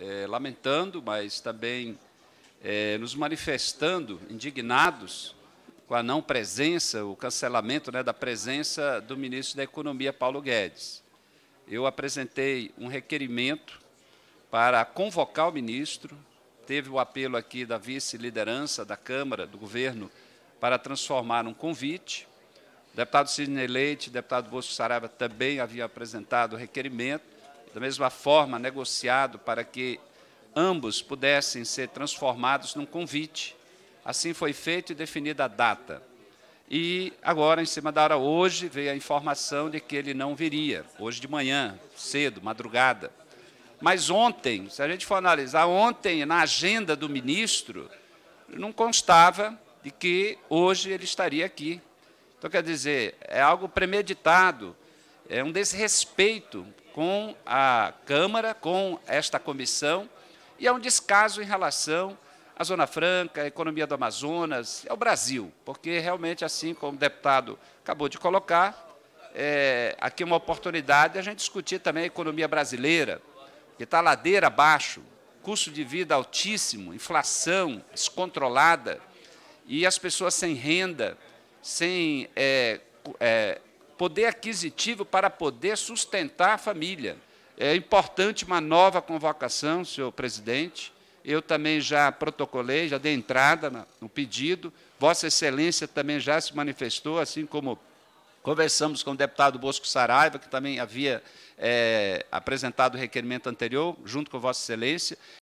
é, lamentando, mas também é, nos manifestando indignados com a não presença, o cancelamento né, da presença do ministro da Economia, Paulo Guedes. Eu apresentei um requerimento para convocar o ministro, teve o apelo aqui da vice-liderança da Câmara, do governo, para transformar um convite. O deputado Sidney Leite, o deputado Bosco Saraiva também havia apresentado o requerimento da mesma forma negociado para que ambos pudessem ser transformados num convite. Assim foi feito e definida a data. E agora, em cima da hora, hoje, veio a informação de que ele não viria, hoje de manhã, cedo, madrugada. Mas ontem, se a gente for analisar, ontem, na agenda do ministro, não constava de que hoje ele estaria aqui. Então, quer dizer, é algo premeditado, é um desrespeito com a Câmara, com esta comissão, e é um descaso em relação à Zona Franca, à economia do Amazonas, ao Brasil, porque realmente, assim como o deputado acabou de colocar, é, aqui é uma oportunidade de a gente discutir também a economia brasileira, que está ladeira abaixo, custo de vida altíssimo, inflação descontrolada, e as pessoas sem renda, sem é, é, poder aquisitivo para poder sustentar a família. É importante uma nova convocação, senhor presidente. Eu também já protocolei, já dei entrada no pedido. Vossa Excelência também já se manifestou, assim como conversamos com o deputado Bosco Saraiva, que também havia é, apresentado o requerimento anterior, junto com Vossa Excelência.